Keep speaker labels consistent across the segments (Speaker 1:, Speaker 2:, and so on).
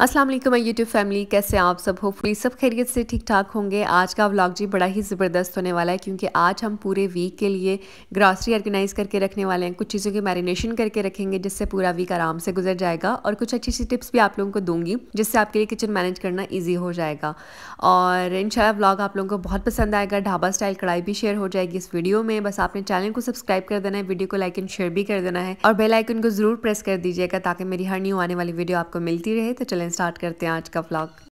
Speaker 1: असलम मैं YouTube family कैसे आप सब हो होपफुली सब खैरियत से ठीक ठाक होंगे आज का व्लॉग जी बड़ा ही ज़बरदस्त होने वाला है क्योंकि आज हम पूरे वीक के लिए ग्रासरी ऑर्गेनाइज़ करके रखने वाले हैं कुछ चीज़ों की मैरिनेशन करके रखेंगे जिससे पूरा वीक आराम से गुजर जाएगा और कुछ अच्छी अच्छी टिप्स भी आप लोगों को दूंगी जिससे आपके लिए किचन मैनेज करना ईजी हो जाएगा और इन व्लॉग आप लोगों को बहुत पसंद आएगा ढाबा स्टाइल कढ़ाई भी शेयर हो जाएगी इस वीडियो में बस आपने चैनल को सब्सक्राइब कर देना है वीडियो को लाइक एंड शेयर भी कर देना है और बेलाइकन को ज़रूर प्रेस कर दीजिएगा ताकि मेरी हर न्यू आने वाली वीडियो आपको मिलती रहे तो चलें
Speaker 2: स्टार्ट करते हैं आज का ब्लॉग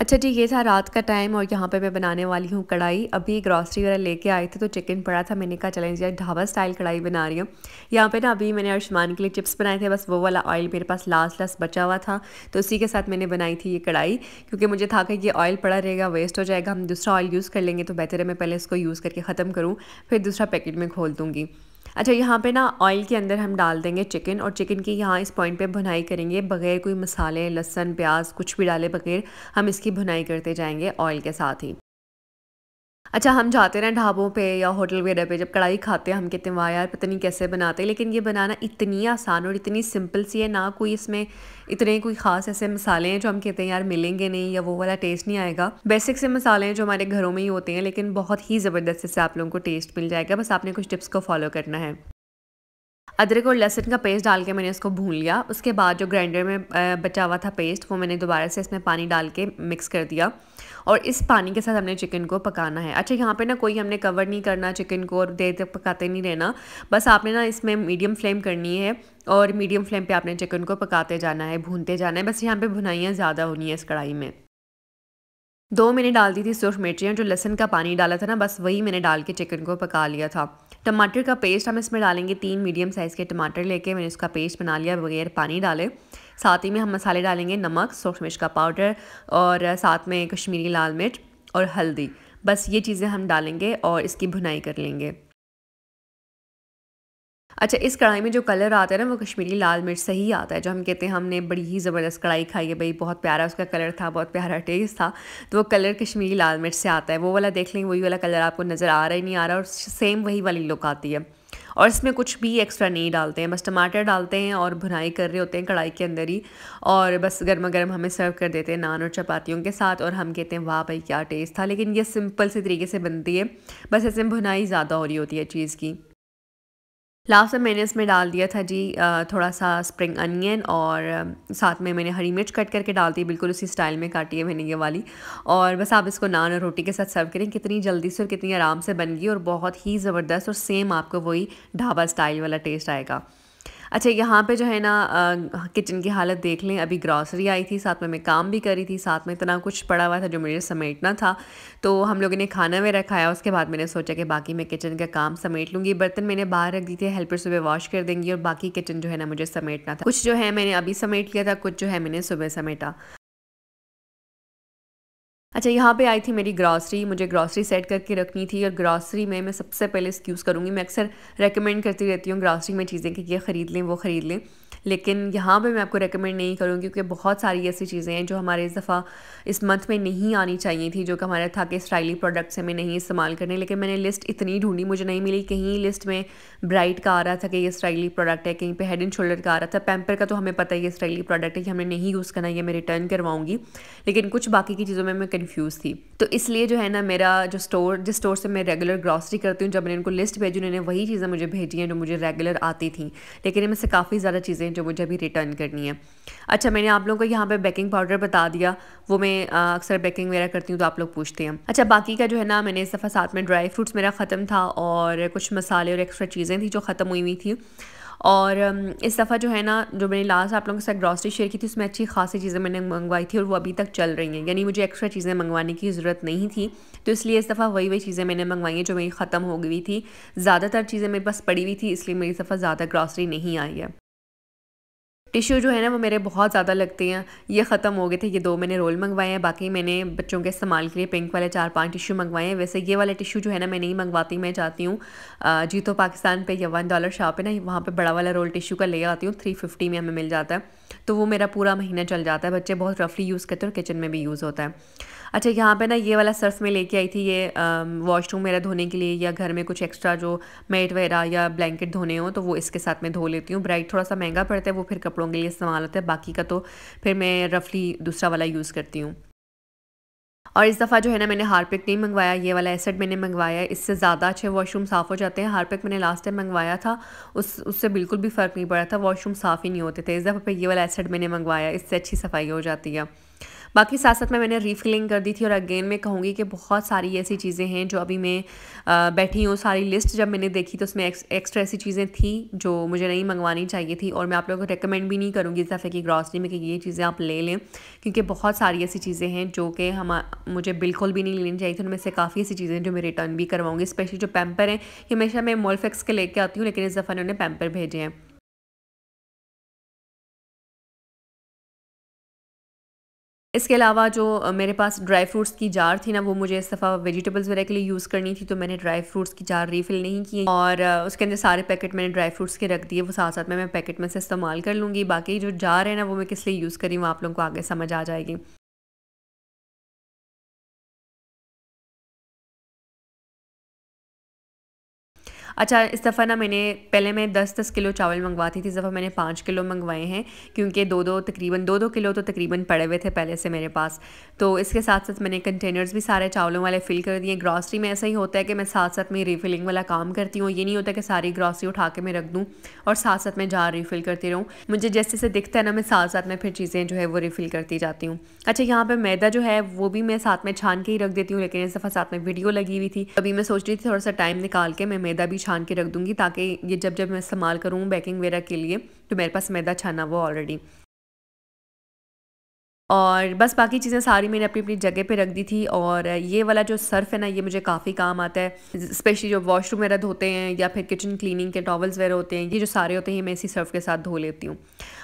Speaker 2: अच्छा जी
Speaker 1: ये था रात का टाइम और यहाँ पे मैं बनाने वाली हूँ कढ़ाई अभी ग्रॉसरी वगैरह लेके आई थी तो चिकन पड़ा था मैंने कहा चलें जी ढाबा स्टाइल कढ़ाई बना रही हूँ यहाँ पे ना अभी मैंने आयुष्मान के लिए चिप्स बनाए थे बस वो वाला ऑयल मेरे पास लास्ट लास्ट बचा हुआ था तो उसी के साथ मैंने बनाई थी ये कढ़ाई क्योंकि मुझे था कि ये ऑयल पड़ा रहेगा वेस्ट हो जाएगा हम दूसरा ऑयल यूज़ कर लेंगे तो बेहतर है मैं पहले इसको यूज़ करके ख़त्म करूँ फिर दूसरा पैकेट में खोल दूँगी अच्छा यहाँ पे ना ऑयल के अंदर हम डाल देंगे चिकन और चिकन की यहाँ इस पॉइंट पे भुनाई करेंगे बगैर कोई मसाले लहसन प्याज कुछ भी डाले बगैर हम इसकी भुनाई करते जाएंगे ऑयल के साथ ही अच्छा हम जाते ना ढाबों पे या होटल वगैरह पे जब कढ़ाई खाते हैं हम कहते हैं वाह यार पता नहीं कैसे बनाते हैं लेकिन ये बनाना इतनी आसान और इतनी सिंपल सी है ना कोई इसमें इतने कोई ख़ास ऐसे मसाले हैं जो हम कहते हैं यार मिलेंगे नहीं या वो वाला टेस्ट नहीं आएगा बेसिक से मसाले हैं जो हमारे घरों में ही होते हैं लेकिन बहुत ही ज़बरदस्त इससे आप लोगों को टेस्ट मिल जाएगा बस आपने कुछ टिप्स को फॉलो करना है अदरक और लहसुन का पेस्ट डाल के मैंने उसको भून लिया उसके बाद जो ग्राइंडर में बचा हुआ था पेस्ट वो मैंने दोबारा से इसमें पानी डाल के मिक्स कर दिया और इस पानी के साथ हमने चिकन को पकाना है अच्छा यहाँ पे ना कोई हमने कवर नहीं करना चिकन को और देर तक पकाते नहीं रहना बस आपने ना इसमें मीडियम फ्लेम करनी है और मीडियम फ्लेम पे आपने चिकन को पकाते जाना है भूनते जाना है बस यहाँ पे भुनाइयाँ ज़्यादा होनी है इस कढ़ाई में दो मैंने डाल दी थी सुरख मिर्चियाँ जो लहसन का पानी डाला था ना बस वही मैंने डाल के चिकन को पका लिया था टमाटर का पेस्ट हम इसमें डालेंगे तीन मीडियम साइज़ के टमाटर लेके मैंने उसका पेस्ट बना लिया बगैर पानी डाले साथ ही में हम मसाले डालेंगे नमक सोख मिर्च का पाउडर और साथ में कश्मीरी लाल मिर्च और हल्दी बस ये चीज़ें हम डालेंगे और इसकी भुनाई कर लेंगे अच्छा इस कढ़ाई में जो कलर आता है ना वो कश्मीरी लाल मिर्च से ही आता है जो हम कहते हैं हमने बड़ी ही ज़बरदस्त कढ़ाई खाई है भाई बहुत प्यारा उसका कलर था बहुत प्यारा टेस्ट था तो वो कलर कश्मीरी लाल मिर्च से आता है वो वाला देख लेंगे वही वाला कलर आपको नज़र आ रहा ही नहीं आ रहा और सेम वही वाली लुक आती है और इसमें कुछ भी एक्स्ट्रा नहीं डालते हैं बस टमाटर डालते हैं और भुनाई कर रहे होते हैं कढ़ाई के अंदर ही और बस गर्मा गर्म हमें सर्व कर देते हैं नान और चपातियों के साथ और हम कहते हैं वाह भाई क्या टेस्ट था लेकिन ये सिंपल से तरीके से बनती है बस ऐसे भुनाई ज़्यादा हो रही होती है चीज़ की लास्ट में मैंने इसमें डाल दिया था जी थोड़ा सा स्प्रिंग अनियन और साथ में मैंने हरी मिर्च कट करके डाल दी बिल्कुल उसी स्टाइल में काटी है मैंने ये वाली और बस आप इसको नान और रोटी के साथ सर्व करें कितनी जल्दी से और कितनी आराम से बन गई और बहुत ही ज़बरदस्त और सेम आपको वही ढाबा स्टाइल वाला टेस्ट आएगा अच्छा यहाँ पे जो है ना किचन की हालत देख लें अभी ग्रॉसरी आई थी साथ में मैं काम भी करी थी साथ में इतना कुछ पड़ा हुआ था जो मुझे समेटना था तो हम लोगों ने खाना में रखाया उसके बाद मैंने सोचा कि बाकी मैं किचन का काम समेट लूँगी बर्तन मैंने बाहर रख दी थी हेल्पर सुबह वॉश कर देंगी और बाकी किचन जो है ना मुझे समेटना था कुछ जो है मैंने अभी समेट लिया था कुछ जो है मैंने सुबह समेटा अच्छा यहाँ पे आई थी मेरी ग्रॉसरी मुझे ग्रॉसरी सेट करके रखनी थी और ग्रॉसरी में मैं सबसे पहले इसक्यूज़ यूज़ करूँगी मैं अक्सर रेकमेंड करती रहती हूँ ग्रॉसरी में चीज़ें कि ये ख़रीद लें वो ख़रीद लें लेकिन यहाँ पे मैं आपको रेकमेंड नहीं करूँगी क्योंकि बहुत सारी ऐसी चीज़ें हैं जो हमारे इस दफ़ा इस मंथ में नहीं आनी चाहिए थी जो कि हमारे था कि स्टाइली प्रोडक्ट्स हमें नहीं इस्तेमाल करने लेकिन मैंने लिस्ट इतनी ढूंढी मुझे नहीं मिली कहीं लिस्ट में ब्राइट का आ रहा था कि ये स्टाइली प्रोडक्ट है कहीं पर हेड एंड शोल्डर का आ रहा था पैम्पर का तो हमें पता है ये स्टाइली प्रोडक्ट है कि हमने नहीं यूज़ करना ये मैं रिटर्न करवाऊँगी लेकिन कुछ बाकी की चीज़ों में मैं कन्फ्यूज़ थी तो इसलिए जो है ना मेरा जो स्टोर जिस स्टोर से मैं रेगुलर ग्रॉसरी करती हूँ जब मैंने उनको लिस्ट भेजी उन्होंने वही चीज़ें मुझे भेजी हैं जो मुझे रेगुलर आती थी लेकिन इनमें से काफ़ी ज़्यादा चीज़ें जो मुझे अभी रिटर्न करनी है अच्छा मैंने आप लोगों को यहाँ पे बेकिंग पाउडर बता दिया वो मैं अक्सर बेकिंग वगैरह करती हूँ तो आप लोग पूछते हैं अच्छा बाकी का जो है ना मैंने इस दफ़ा साथ में ड्राई फ्रूट्स मेरा ख़त्म था और कुछ मसाले और एक्स्ट्रा चीज़ें थी जो ख़त्म हुई हुई थी और इस दफ़ा जो है ना जो मैंने लास्ट आप लोगों के साथ ग्रॉसरी शेयर की थी उसमें अच्छी खासी चीज़ें मैंने मंगवाई थी और वो अभी तक चल रही हैं यानी मुझे एक्स्ट्रा चीज़ें मंगवाने की ज़रूरत नहीं थी तो इसलिए इस दफ़ा वही वही चीज़ें मैंने मंगवाई हैं जो मेरी ख़त्म हो गई थी ज़्यादातर चीज़ें मेरे पास पड़ी हुई थी इसलिए मेरी इस दफ़ा ज़्यादा ग्रॉसरी नहीं आई है टिश्यू जो है ना वो मेरे बहुत ज़्यादा लगते हैं ये ख़त्म हो गए थे ये दो मैंने रोल मंगवाए हैं बाकी मैंने बच्चों के इस्तेमाल के लिए पिंक वाले चार पांच टिश्यू मंगवाए हैं वैसे ये वाले टिश्यू जो है ना मैं नहीं मंगवाती मैं चाहती हूँ जी तो पाकिस्तान पर या वन डॉलर शॉप है ना वहाँ पर बड़ा वाला रोल टिश्यू का ले आती हूँ थ्री फिफ्टी में हमें मिल जाता है तो वो मेरा पूरा महीना चल जाता है बच्चे बहुत रफली यूज़ करते हैं और किचन में भी यूज़ होता है अच्छा यहाँ पे ना ये वाला सर्फ मैं लेके आई थी ये वॉशरूम मेरा धोने के लिए या घर में कुछ एक्स्ट्रा जो मेट वगैरह या ब्लैंकेट धोने हो तो वो इसके साथ में धो लेती हूँ ब्राइट थोड़ा सा महंगा पड़ता है वो फिर कपड़ों के लिए इस्तेमाल होता है बाकी का तो फिर मैं रफली दूसरा वाला यूज़ करती हूँ और इस दफ़ा जो है ना मैंने हारपिक नहीं मंगवाया ये वाला एसेट मैंने मंगवाया इससे ज़्यादा अच्छे वॉशरूम साफ़ हो जाते हैं हारपिक मैंने लास्ट टाइम मंगवाया था उस उससे बिल्कुल भी फ़र्क नहीं पड़ा था वॉशरूम साफ़ ही नहीं होते थे इस दफ़ा पे ये वाला एसेट मैंने मंगवाया इससे अच्छी सफाई हो जाती है बाकी साथ साथ में मैंने रीफिलिंग कर दी थी और अगेन मैं कहूँगी कि बहुत सारी ऐसी चीज़ें हैं जो अभी मैं बैठी हूँ सारी लिस्ट जब मैंने देखी तो उसमें एक्स्ट्रा ऐसी चीज़ें थी जो मुझे नहीं मंगवानी चाहिए थी और मैं आप लोगों को रिकमेंड भी नहीं करूँगी इस दफ़े की ग्रॉसरी में कि ये चीज़ें आप ले लें क्योंकि बहुत सारी ऐसी चीज़ें हैं जो कि हम मुझे बिल्कुल भी नहीं लेनी चाहिए थी उनमें से काफ़ी ऐसी चीज़ें जो मैं रिटर्न भी करवाऊँगी स्पेशली जो पैम्पर हैं ये हमेशा मैं मोलफेक्स के लेके आती हूँ लेकिन इस दफ़ा इन्होंने पैम्पर भेजे हैं
Speaker 2: इसके अलावा जो मेरे पास ड्राई
Speaker 1: फ्रूट्स की जार थी ना वो मुझे इस दफ़ा वेजिटेबल्स वगैरह के लिए यूज़ करनी थी तो मैंने ड्राई फ्रूट्स की जार रीफिल नहीं की और उसके अंदर सारे पैकेट मैंने ड्राई फ्रूट्स के रख दिए वो साथ साथ में मैं पैकेट में से इस्तेमाल कर लूँगी बाकी जो जार है ना वो मैं किस लिए यूज़ करी वो आप लोगों को आगे समझ आ जाएगी अच्छा इस दफ़ा ना मैंने पहले मैं दस दस किलो चावल मंगवाती थी इस दफ़ा मैंने पाँच किलो मंगवाए हैं क्योंकि दो दो तकरीबन दो दो किलो तो तकरीबन पड़े हुए थे पहले से मेरे पास तो इसके साथ साथ मैंने कंटेनर्स भी सारे चावलों वाले फ़िल कर दिए ग्रॉसरी में ऐसा ही होता है कि मैं साथ साथ में रिफिलिंग वाला काम करती हूँ ये नहीं होता कि सारी ग्रॉसरी उठा के मैं रख दूँ और साथ साथ मैं जार रिफ़िल करती रहूँ मुझे जैसे जैसे दिखता है ना मैं साथ साथ में फिर चीज़ें जो है वो रिफ़िल करती जाती हूँ अच्छा यहाँ पर मैदा जो है वो भी मैं साथ में छान के ही रख देती हूँ लेकिन इस दफ़ा साथ में वीडियो लगी हुई थी अभी मैं सोच रही थी थोड़ा सा टाइम निकाल के मैं मैदा भी छान के रख दूँगी ताकि ये जब जब मैं इस्तेमाल करूँ बैकिंग वगैरह के लिए तो मेरे पास मैदा छाना हुआ ऑलरेडी और बस बाकी चीज़ें सारी मैंने अपनी अपनी जगह पे रख दी थी और ये वाला जो सर्फ़ है ना ये मुझे काफ़ी काम आता है स्पेशली जो वॉशरूम वगैरह धोते हैं या फिर किचन क्लीनिंग के टॉवल्स वगैरह होते हैं ये जो सारे होते हैं मैं इसी सर्फ़ के साथ धो लेती हूँ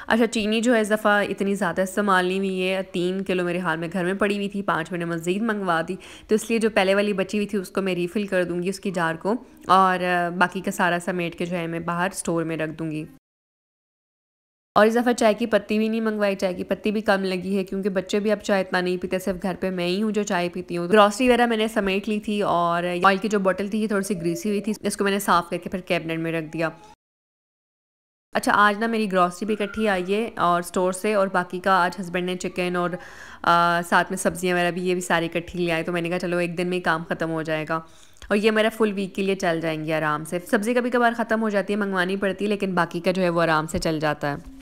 Speaker 1: अच्छा चीनी जो है इस दफ़ा इतनी ज़्यादा इस्तेमाल नहीं हुई है तीन किलो मेरे हाल में घर में पड़ी हुई थी पाँच मैंने मज़ीद मंगवा दी तो इसलिए जो पहले वाली बची हुई थी उसको मैं रीफ़िल कर दूँगी उसकी जार को और बाकी का सारा समेट के जो है मैं बाहर स्टोर में रख दूँगी और इस दफ़ा चाय की पत्ती भी नहीं मंगवाई चाय की पत्ती भी कम लगी है क्योंकि बच्चे भी अब चाय इतना नहीं पीते सिर्फ घर पे मैं ही हूँ जो चाय पीती हूँ ग्रॉसरी वगैरह मैंने समेट ली थी और ऑयल की जो बोतल थी ये थोड़ी सी ग्रीसी हुई थी इसको मैंने साफ़ करके फिर कैबिनेट में रख दिया अच्छा आज ना मेरी ग्रॉसरी भी इकट्ठी आई है और स्टोर से और बाकी का आज हस्बैंड ने चिकन और आ, साथ में सब्जियां वगैरह भी ये भी सारी इकट्ठी ले आए तो मैंने कहा चलो एक दिन में ही काम ख़त्म हो जाएगा और ये मेरा फुल वीक के लिए चल जाएंगी आराम से सब्ज़ी कभी कभार ख़त्म हो जाती है मंगवानी पड़ती है लेकिन बाकी का जो है वो आराम से चल जाता है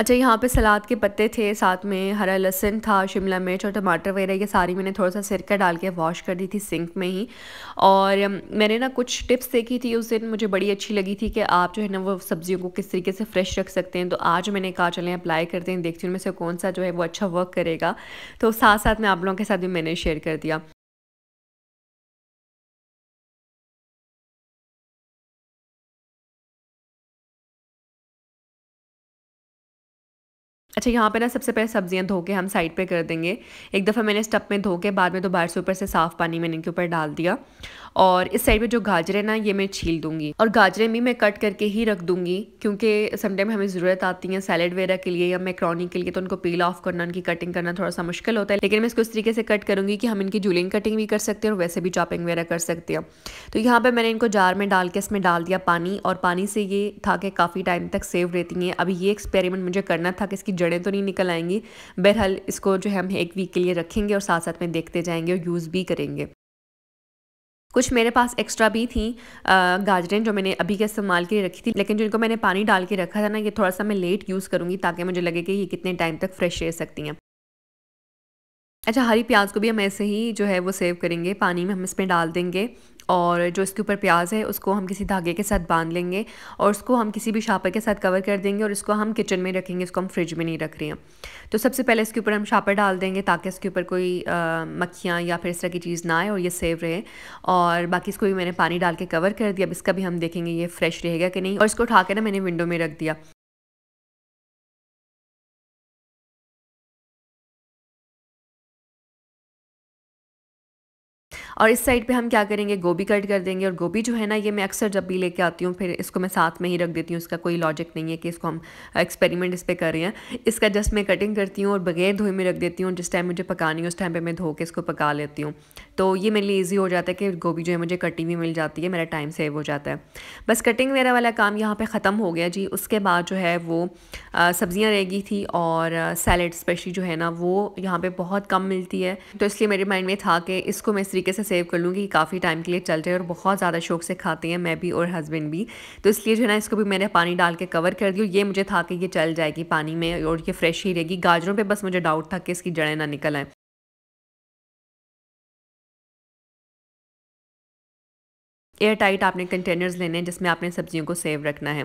Speaker 1: अच्छा यहाँ पे सलाद के पत्ते थे साथ में हरा लहसन था शिमला मिर्च और टमाटर वगैरह ये सारी मैंने थोड़ा सा सिरका डाल के वॉश कर दी थी सिंक में ही और मैंने ना कुछ टिप्स देखी थी उस दिन मुझे बड़ी अच्छी लगी थी कि आप जो है ना वो सब्जियों को किस तरीके से फ्रेश रख सकते हैं तो आज मैंने कहा चलें अप्लाई करते हैं देखती हूँ उनमें से कौन सा जो है वो अच्छा वर्क करेगा तो साथ साथ में आप लोगों के साथ भी मैंने शेयर कर दिया अच्छा यहाँ पे ना सबसे पहले सब्जियाँ धो के हम साइड पे कर देंगे एक दफ़ा मैंने स्टप में धो के बाद में दोबारा से ऊपर से साफ़ पानी मैंने इनके ऊपर डाल दिया और इस साइड पे जो गाजर है ना ये मैं छील दूंगी और गाजरें भी मैं कट करके ही रख दूंगी क्योंकि समटाइम हमें ज़रूरत आती है सैलड वगैरह के लिए या मैक्रोनी के लिए तो उनको पील ऑफ करना उनकी कटिंग करना थोड़ा सा मुश्किल होता है लेकिन मैं इसको इस तरीके से कट करूँगी कि हम इनकी जूलिंग कटिंग भी कर सकते हैं और वैसे भी चॉपिंग वगैरह कर सकते हैं तो यहाँ पर मैंने इनको जार में डाल के इसमें डाल दिया पानी और पानी से ये था कि काफ़ी टाइम तक सेव रहती हैं अभी ये एक्सपेरिमेंट मुझे करना था कि इसकी जड़ें तो नहीं निकल आएंगी बहरहाल इसको जो है हम एक वीक के लिए रखेंगे और साथ साथ में देखते जाएंगे और यूज़ भी करेंगे कुछ मेरे पास एक्स्ट्रा भी थी गाजरें जो मैंने अभी के इस्तेमाल के लिए रखी थी लेकिन जिनको मैंने पानी डाल के रखा था ना ये थोड़ा सा मैं लेट यूज़ करूँगी ताकि मुझे लगे कि ये कितने टाइम तक फ्रेश रह सकती हैं अच्छा हरी प्याज को भी हम ऐसे ही जो है वो सेव करेंगे पानी में हम इसमें डाल देंगे और जो इसके ऊपर प्याज है उसको हम किसी धागे के साथ बांध लेंगे और उसको हम किसी भी शापर के साथ कवर कर देंगे और इसको हम किचन में रखेंगे इसको हम फ्रिज में नहीं रख रहे हैं तो सबसे पहले इसके ऊपर हम शापर डाल देंगे ताकि इसके ऊपर कोई मक्खियाँ या फिर इस तरह की चीज़ ना आए और ये सेव रहे और बाकी इसको भी मैंने पानी डाल के कवर कर दिया अब इसका भी हम देखेंगे ये फ्रेश रहेगा कि नहीं और इसको उठा के ना मैंने
Speaker 2: विंडो में रख दिया और इस साइड पे हम क्या
Speaker 1: करेंगे गोभी कट कर देंगे और गोभी जो है ना ये मैं अक्सर जब भी लेके आती हूँ फिर इसको मैं साथ में ही रख देती हूँ इसका कोई लॉजिक नहीं है कि इसको हम एक्सपेरिमेंट इस पर कर रहे हैं इसका जस्ट मैं कटिंग करती हूँ और बगैर धोए में रख देती हूँ जिस टाइम मुझे पकानी है उस टाइम पर मैं धो के इसको पका लेती हूँ तो ये मेरे लिए ईजी हो जाता है कि गोभी जो है मुझे कटी हुई मिल जाती है मेरा टाइम सेव हो जाता है बस कटिंग वगैरह वाला काम यहाँ पर ख़त्म हो गया जी उसके बाद जो है वो सब्ज़ियाँ रह गई थी और सैलड स्पेशली जो है ना वो यहाँ पर बहुत कम मिलती है तो इसलिए मेरे माइंड में था कि इसको मैं इस तरीके से सेव कर लूँगी काफ़ी टाइम के लिए चल रहे और बहुत ज़्यादा शौक से खाते हैं मैं भी और हस्बैंड भी तो इसलिए जो है ना इसको भी मैंने पानी डाल के कवर कर दिया ये मुझे था कि ये चल जाएगी पानी में और ये फ्रेश ही रहेगी गाजरों पर बस मुझे डाउट था कि
Speaker 2: इसकी जड़ें ना निकल आएँ
Speaker 1: एयर टाइट आपने कंटेनर्स लेने हैं जिसमें आपने सब्जियों को सेव रखना है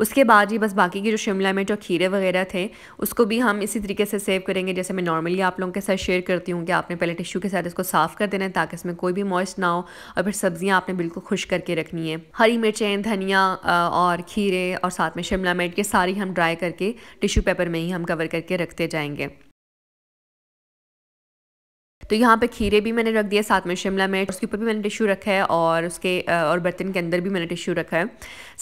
Speaker 1: उसके बाद ही बस बाकी के जो शिमला मिर्च और खीरे वगैरह थे उसको भी हम इसी तरीके से सेव करेंगे जैसे मैं नॉर्मली आप लोगों के साथ शेयर करती हूँ कि आपने पहले टिश्यू के साथ इसको साफ़ कर देना है ताकि इसमें कोई भी मॉइस्ट ना हो और फिर सब्जियाँ आपने बिल्कुल खुश करके रखनी है हरी मिर्चें धनिया और खीरे और साथ में शिमला मिर्च ये सारी हम ड्राई करके टिश्यू पेपर में ही हम कवर करके रखते जाएंगे तो यहाँ पे खीरे भी मैंने रख दिए साथ में शिमला मिर्च उसके ऊपर भी मैंने टिश्यू रखा है और उसके और बर्तन के अंदर भी मैंने टिश्यू रखा है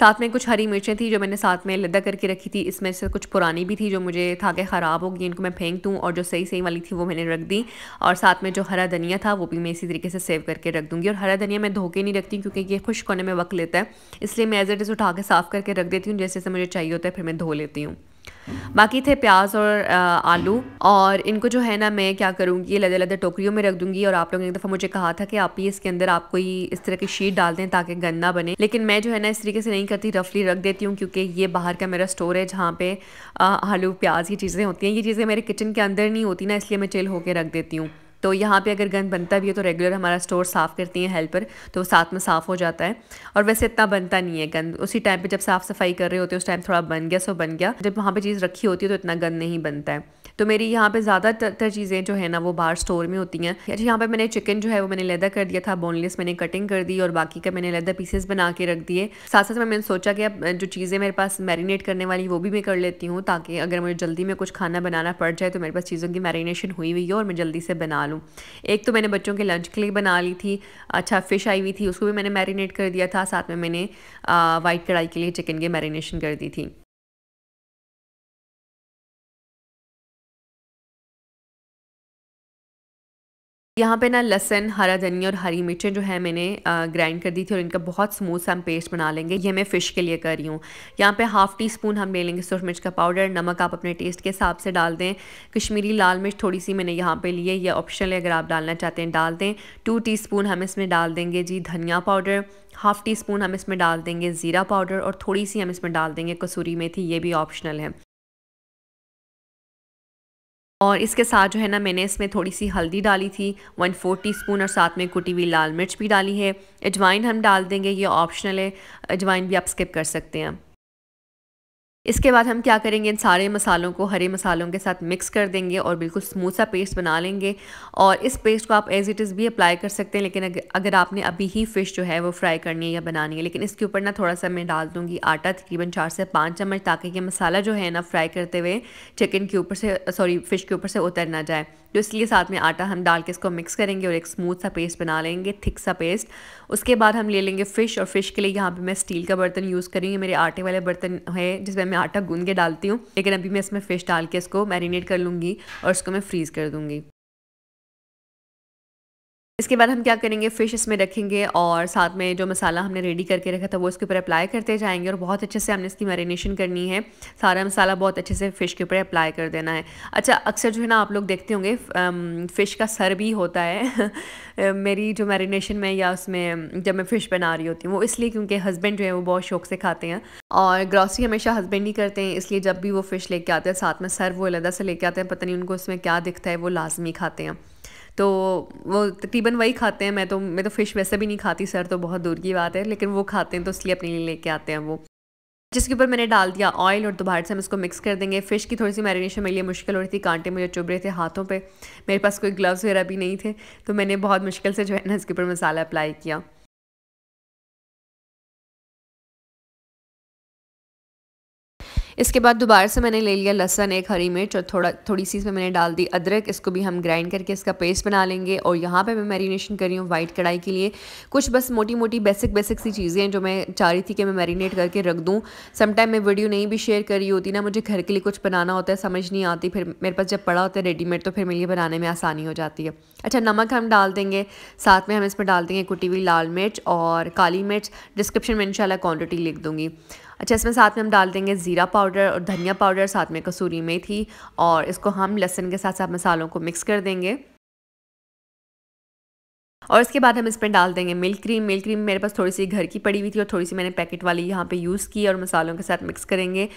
Speaker 1: साथ में कुछ हरी मिर्चें थी जो मैंने साथ में लदा करके रखी थी इसमें से कुछ पुरानी भी थी जो मुझे था कि ख़राब होगी इनको मैं फेंक दूँ और जो सही सही वाली थी वो मैंने रख दी और साथ में जो हरा धनिया था वो भी मैं इसी तरीके से सेव करके रख दूँगी और हरा धनिया मैं धो के नहीं रखती क्योंकि ये खुश्क होने में वक्त लेता है इसलिए मैं एज एट इस उठा के साफ़ करके रख देती हूँ जैसे जैसे मुझे चाहिए होता है फिर मैं धो लेती हूँ बाकी थे प्याज और आलू और इनको जो है ना मैं क्या करूँगी लदे लदे टोकरियों में रख दूंगी और आप लोगों ने एक दफ़ा मुझे कहा था कि आप ही इसके अंदर आप कोई इस तरह की शीट डाल दें ताकि गंदा बने लेकिन मैं जो है ना इस तरीके से नहीं करती रफली रख देती हूँ क्योंकि ये बाहर का मेरा स्टोर है जहाँ पे आलू प्याज ये चीज़ें होती हैं ये चीज़ें मेरे किचन के अंदर नहीं होती ना इसलिए मैं चिल होकर रख देती हूँ तो यहाँ पे अगर गंद बनता भी है तो रेगुलर हमारा स्टोर साफ़ करती हैं हेल्पर तो साथ में साफ़ हो जाता है और वैसे इतना बनता नहीं है गंद उसी टाइम पर जब साफ़ सफाई कर रहे होते हैं उस टाइम थोड़ा बन गया सो बन गया जब वहाँ पर चीज़ रखी होती है तो इतना गंद नहीं बनता है तो मेरी यहाँ पे ज़्यादातर चीज़ें जो है ना वो बाहर स्टोर में होती हैं अच्छा यहाँ पे मैंने चिकन जो है वो मैंने लेदर कर दिया था बोनलेस मैंने कटिंग कर दी और बाकी का मैंने लेदर पीसेस बना के रख दिए साथ साथ मैंने सोचा कि अब जो चीज़ें मेरे पास मैरिनेट करने वाली वो भी मैं कर लेती हूँ ताकि अगर मुझे जल्दी में कुछ खाना बनाना पड़ जाए तो मेरे पास चीज़ों की मैरिनेशन हुई हुई है और मैं जल्दी से बना लूँ एक तो मैंने बच्चों के लंच के लिए बना ली थी अच्छा फ़िश आई हुई थी उसको भी मैंने मैरिनेट कर दिया था साथ में मैंने वाइट कढ़ाई के लिए चिकन की मैरिनेशन कर दी थी यहाँ पे ना लहसन हरा धनिया और हरी मिर्चें जो है मैंने ग्राइंड कर दी थी और इनका बहुत स्मूथ सा हम पेस्ट बना लेंगे ये मैं फ़िश के लिए कर रही हूँ यहाँ पे हाफ़ टी स्पून हम ले लेंगे सूर्य मिर्च का पाउडर नमक आप अपने टेस्ट के हिसाब से डाल दें कश्मीरी लाल मिर्च थोड़ी सी मैंने यहाँ पे लिए ये ऑप्शनल है अगर आप डालना चाहते हैं डाल दें टू टी हम इसमें डाल देंगे जी धनिया पाउडर हाफ़ टी स्पून हम इसमें डाल देंगे ज़ीरा पाउडर और थोड़ी सी हम इसमें डाल देंगे कसूरी मेथी ये भी ऑप्शनल है और इसके साथ जो है ना मैंने इसमें थोड़ी सी हल्दी डाली थी वन फोर टीस्पून और साथ में कुटी हुई लाल मिर्च भी डाली है अजवाइन हम डाल देंगे ये ऑप्शनल है अजवाइन भी आप स्किप कर सकते हैं इसके बाद हम क्या करेंगे इन सारे मसालों को हरे मसालों के साथ मिक्स कर देंगे और बिल्कुल स्मूथ सा पेस्ट बना लेंगे और इस पेस्ट को आप एज इट इज़ भी अप्लाई कर सकते हैं लेकिन अगर आपने अभी ही फ़िश जो है वो फ्राई करनी है या बनानी है लेकिन इसके ऊपर ना थोड़ा सा मैं डाल दूँगी आटा तकरीबन चार से पाँच चम्मच ताकि ये मसाला जो है ना फ्राई करते हुए चिकन के ऊपर से सॉरी फ़िश के ऊपर से उतर ना जाए तो इसलिए साथ में आटा हम डाल के इसको मिक्स करेंगे और एक स्मूथ सा पेस्ट बना लेंगे थिक सा पेस्ट उसके बाद हम ले लेंगे फ़िश और फ़िश के लिए यहाँ पे मैं स्टील का बर्तन यूज़ करूँगी मेरे आटे वाले बर्तन है जिसमें मैं आटा गूंद के डालती हूँ लेकिन अभी मैं इसमें फ़िश डाल के इसको मैरिनेट कर लूँगी और उसको मैं फ्रीज़ कर दूँगी इसके बाद हम क्या करेंगे फ़िश इसमें रखेंगे और साथ में जो मसाला हमने रेडी करके रखा था वो इसके ऊपर अप्लाई करते जाएंगे और बहुत अच्छे से हमने इसकी मैरिनेशन करनी है सारा मसाला बहुत अच्छे से फ़िश के ऊपर अप्लाई कर देना है अच्छा अक्सर जो है ना आप लोग देखते होंगे फ़िश का सर भी होता है मेरी जो मैरिनेशन में या उसमें जब मैं फ़िश बना रही होती हूँ वो इसलिए क्योंकि हस्बैंड जो है वो बहुत शौक से खाते हैं और ग्रॉसरी हमेशा हस्बैंड ही करते हैं इसलिए जब भी वो फ़िश लेके आते हैं साथ में सर वो अलहदा से लेके आते हैं पता नहीं उनको उसमें क्या दिखता है वो लाजमी खाते हैं तो वो तकरीबन वही खाते हैं मैं तो मैं तो फ़िश वैसे भी नहीं खाती सर तो बहुत दूर की बात है लेकिन वो खाते हैं तो इसलिए अपने लिए लेके आते हैं वो जिसके ऊपर मैंने डाल दिया ऑयल और दोबारा से हम इसको मिक्स कर देंगे फ़िश की थोड़ी सी मैरिनेशन मेरे लिए मुश्किल हो रही थी कांटे मुझे चुभ रहे थे हाथों पे मेरे पास कोई ग्लव्स वगैरह भी नहीं थे तो मैंने बहुत मुश्किल से जो है ना इसके ऊपर मसाला अप्लाई किया इसके बाद दोबारा से मैंने ले लिया लहसन एक हरी मिर्च और थोड़ा थोड़ी सी इसमें मैंने डाल दी अदरक इसको भी हम ग्राइंड करके इसका पेस्ट बना लेंगे और यहाँ पे मैं मैरिनेशन कर रही हूँ वाइट कढ़ाई के लिए कुछ बस मोटी मोटी बेसिक बेसिक सी चीज़ें जो मैं चाह रही थी कि मैं मैरिनेट करके रख दूँ समटाइम मैं वीडियो नहीं भी शेयर कर रही होती ना मुझे घर के लिए कुछ बनाना होता है समझ नहीं आती फिर मेरे पास जब पड़ा होता है रेडीमेड तो फिर मेरे लिए बनाने में आसानी हो जाती है अच्छा नमक हम डाल देंगे साथ में हम इसमें डाल देंगे कुटी हुई लाल मिर्च और काली मिर्च डिस्क्रिप्शन में इंशाल्लाह क्वांटिटी लिख दूँगी अच्छा इसमें साथ में हम डाल देंगे ज़ीरा पाउडर और धनिया पाउडर साथ में कसूरी मेथी और इसको हम लहसुन के साथ साथ मसालों को मिक्स कर देंगे और इसके बाद हम इसमें डाल देंगे मिल्क क्रीम मिल्क क्रीम मेरे पास थोड़ी सी घर की पड़ी हुई थी और थोड़ी सी मैंने पैकेट वाली यहाँ पे यूज़ की और मसालों के साथ मिक्स करेंगे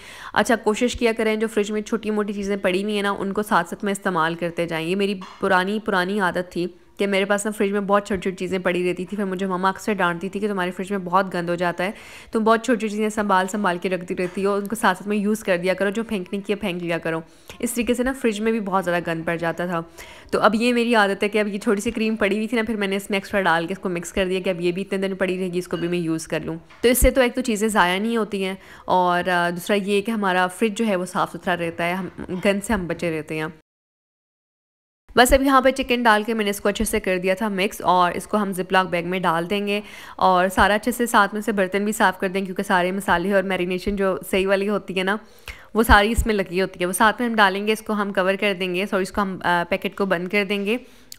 Speaker 1: अच्छा कोशिश किया करें जो फ्रिज में छोटी मोटी चीज़ें पड़ी हुई हैं ना उनको साथ साथ में इस्तेमाल करते जाएँ ये मेरी पुरानी पुरानी आदत थी कि मेरे पास ना फ्रिज में बहुत छोटी छोटी चीज़ें पड़ी रहती थी फिर मुझे मम्मा अक्सर डांटती थी कि तुम्हारे फ्रिज में बहुत गंद हो जाता है तुम बहुत छोटी छोटी चीज़ें संभाल संभाल के रखती रहती हो उनको साथ साथ में यूज़ कर दिया करो जो फेंकने की है फेंक लिया करो इस तरीके से ना फ्रिज में भी बहुत ज़्यादा गंद पड़ जाता था तो अब ये मेरी आदत है कि अब ये छोटी सी क्रीम पड़ी हुई थी ना फिर मैंने इसमें एक्स्ट्रा डाल के इसको मिक्स कर दिया कि अब ये भी इतने दिन पड़ी रहेगी इसको भी मैं यूज़ कर लूँ तो इससे तो एक तो चीज़ें ज़ाया नहीं होती हैं और दूसरा ये कि हमारा फ्रिज जो है वो साफ़ सुथरा रहता है हम गंद से हम बचे रहते हैं बस अब यहाँ पे चिकन डाल के मैंने इसको अच्छे से कर दिया था मिक्स और इसको हम जिप लॉक बैग में डाल देंगे और सारा अच्छे से साथ में से बर्तन भी साफ़ कर दें क्योंकि सारे मसाले और मैरिनेशन जो सही वाली होती है ना वो सारी इसमें लगी होती है वो साथ में हम डालेंगे इसको हम कवर कर देंगे सॉरी इसको हम पैकेट को बंद कर देंगे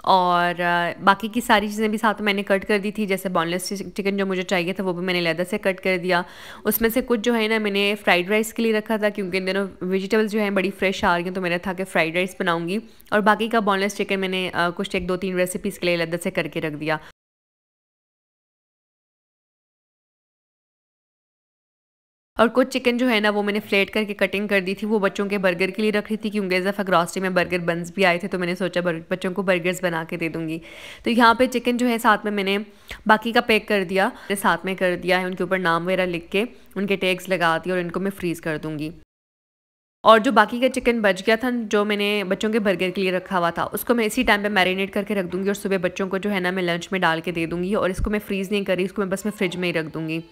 Speaker 1: और बाकी की सारी चीज़ें भी साथ में मैंने कट कर दी थी जैसे बॉनलेस चिकन जो मुझे चाहिए था वो भी मैंने लहदा से कट कर दिया उसमें से कुछ जो है ना मैंने फ्राइड राइस के लिए रखा था क्योंकि इन दिनों वेजिटेबल्स जो हैं बड़ी फ्रेश आ रही हैं तो मेरा था कि फ्राइड राइस बनाऊंगी और बाकी का बॉनलेस चिकन मैंने कुछ एक दो तीन रेसिपीज़ के लिए लहदा से करके रख दिया
Speaker 2: और कुछ चिकन जो है ना वो मैंने
Speaker 1: फ्लेट करके कटिंग कर दी थी वो बच्चों के बर्गर के लिए रख रही थी क्योंकि इस दफ़ा ग्रॉसरी में बर्गर बंस भी आए थे तो मैंने सोचा बच्चों को बर्गर्स बना के दे दूँगी तो यहाँ पर चिकन जो है साथ में मैंने बाकी का पैक कर दिया साथ में कर दिया है उनके ऊपर नाम वगैरह लिख के उनके टैग्स लगा दिए और इनको मैं फ्रीज़ कर दूँगी और जो बाकी का चिकन बच गया था जो मैंने बच्चों के बर्गर के लिए रखा हुआ था उसको मैं इसी टाइम पे मैरिनेट करके रख दूंगी और सुबह बच्चों को जो है ना मैं लंच में डाल के दे दूंगी और इसको मैं फ्रीज़
Speaker 2: नहीं करी इसको मैं बस मैं फ्रिज में ही रख दूंगी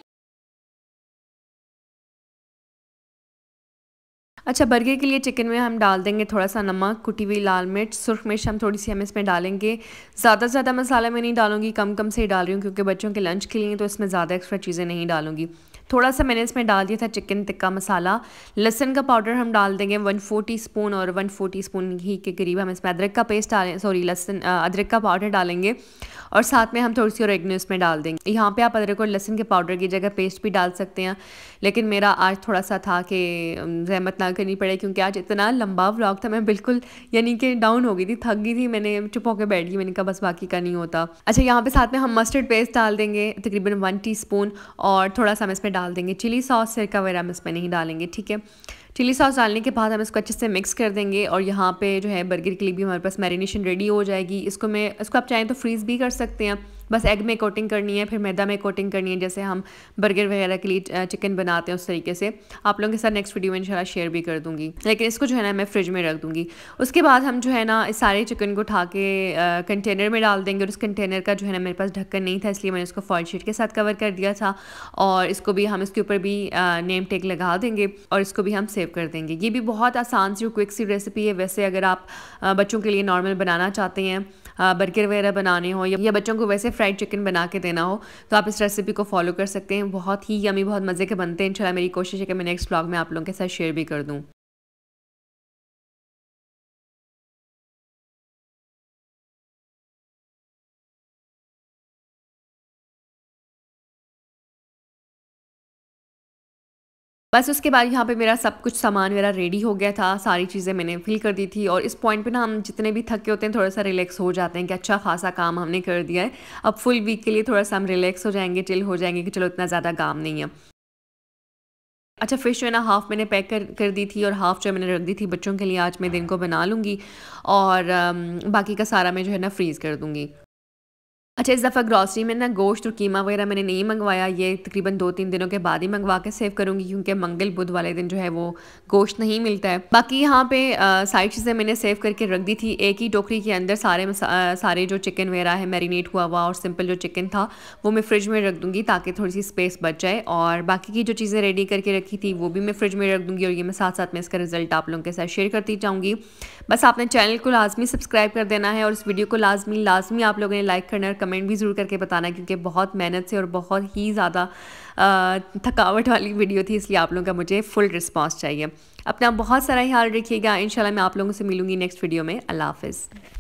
Speaker 1: अच्छा बर्गर के लिए चिकन में हम डाल देंगे थोड़ा सा नमक कुटी हुई लाल मिर्च सुरख मिर्च हम थोड़ी सी हम इसमें डालेंगे ज़्यादा से ज़्यादा मसाला मैं नहीं डालूंगी कम कम से ही डाल रही हूँ क्योंकि बच्चों के लंच के लिए तो इसमें ज़्यादा एक्स्ट्रा चीज़ें नहीं डालूंगी थोड़ा सा मैंने इसमें डाल दिया था चिकन टिक्का मसाला लहसन का पाउडर हम डाल देंगे वन फोर टी स्पून और वन फोर टी स्पून ही के करीब हम इसमें अदरक का पेस्ट डालें सॉरी लहसन अदरक का पाउडर डालेंगे और साथ में हम थोड़ी सी और इसमें डाल देंगे यहाँ पे आप अदरक और लहसन के पाउडर की जगह पेस्ट भी डाल सकते हैं लेकिन मेरा आज थोड़ा सा था कि जहमत ना करनी पड़े क्योंकि आज इतना लंबा व्लॉग था मैं बिल्कुल यानी कि डाउन हो गई थी थक गई थी मैंने चुप होकर बैठ गई मैंने कहा बस बाकी का नहीं होता अच्छा यहाँ पे साथ में हम मस्टर्ड पेस्ट डाल देंगे तकरीबन वन टी और थोड़ा सा हम इसमें डाल देंगे चिली सॉस सिरका वगैरह हम इसमें नहीं डालेंगे ठीक है चिली सॉस डालने के बाद हम इसको अच्छे से मिक्स कर देंगे और यहाँ पे जो है बर्गर के लिए भी हमारे पास मैरिनेशन रेडी हो जाएगी इसको मैं इसको आप चाहें तो फ्रीज़ भी कर सकते हैं बस एग में कोटिंग करनी है फिर मैदा में कोटिंग करनी है जैसे हम बर्गर वगैरह के लिए चिकन बनाते हैं उस तरीके से आप लोगों के साथ नेक्स्ट वीडियो में इंशाल्लाह शेयर भी कर दूँगी लेकिन इसको जो है ना मैं फ्रिज में रख दूँगी उसके बाद हम जो है ना इस सारे चिकन को उठा के कंटेनर में डाल देंगे और उस कंटेनर का जो है ना मेरे पास ढक्कन नहीं था इसलिए मैंने इसको फॉल शीट के साथ कवर कर दिया था और इसको भी हम इसके ऊपर भी नेम टेक लगा देंगे और इसको भी हम सेव सेव कर देंगे ये भी बहुत आसान सी और क्विक सी रेसिपी है वैसे अगर आप बच्चों के लिए नॉर्मल बनाना चाहते हैं बर्गर वगैरह बनाने हो या बच्चों को वैसे फ्राइड चिकन बना के देना हो तो आप इस रेसिपी को फॉलो कर सकते हैं बहुत ही यमी बहुत मज़े के बनते हैं इंशाल्लाह मेरी कोशिश है कि मैं नेक्स्ट ब्लॉग में आप
Speaker 2: लोगों के साथ शेयर भी कर दूँ बस उसके बाद यहाँ पे
Speaker 1: मेरा सब कुछ सामान मेरा रेडी हो गया था सारी चीज़ें मैंने फिल कर दी थी और इस पॉइंट पे ना हम जितने भी थके होते हैं थोड़ा सा रिलैक्स हो जाते हैं कि अच्छा खासा काम हमने कर दिया है अब फुल वीक के लिए थोड़ा सा हम रिलैक्स हो जाएंगे चिल हो जाएंगे कि चलो इतना ज़्यादा काम नहीं है अच्छा फ़िश जो है ना हाफ़ मैंने पैक कर कर दी थी और हाफ़ जो मैंने रख दी थी बच्चों के लिए आज मैं दिन को बना लूँगी और um, बाकी का सारा मैं जो है ना फ्रीज़ कर दूँगी अच्छा इस दफ़ा ग्रॉसरी में ना गोश्त और कीमा वगैरह मैंने नहीं मंगवाया ये तकरीबन दो तीन दिनों के बाद ही मंगवा के सेव करूँगी क्योंकि मंगल बुध वाले दिन जो है वो गोश्त नहीं मिलता है बाकी यहाँ पे सारी चीज़ें मैंने सेव करके रख दी थी एक ही टोकरी के अंदर सारे आ, सारे जो चिकन वगैरह है मैरिनेट हुआ हुआ और सिंपल जो चिकन था वो मैं फ्रिज में रख दूँगी ताकि थोड़ी सी स्पेस बच जाए और बाकी की जो चीज़ें रेडी करके रखी थी वो भी मैं फ्रिज में रख दूँगी और ये मैं साथ साथ में इसका रिजल्ट आप लोगों के साथ शेयर करती जाऊँगी बस आपने चैनल को लाजमी सब्सक्राइब कर देना है और इस वीडियो को लाजमी लाजमी आप लोगों ने लाइक करना कमेंट भी ज़रूर करके बताना क्योंकि बहुत मेहनत से और बहुत ही ज़्यादा थकावट वाली वीडियो थी इसलिए आप लोगों का मुझे फुल रिस्पॉन्स चाहिए अपना बहुत सारा ख्याल रखिएगा इन मैं आप लोगों से मिलूंगी नेक्स्ट वीडियो में अल्लाह हाफिज़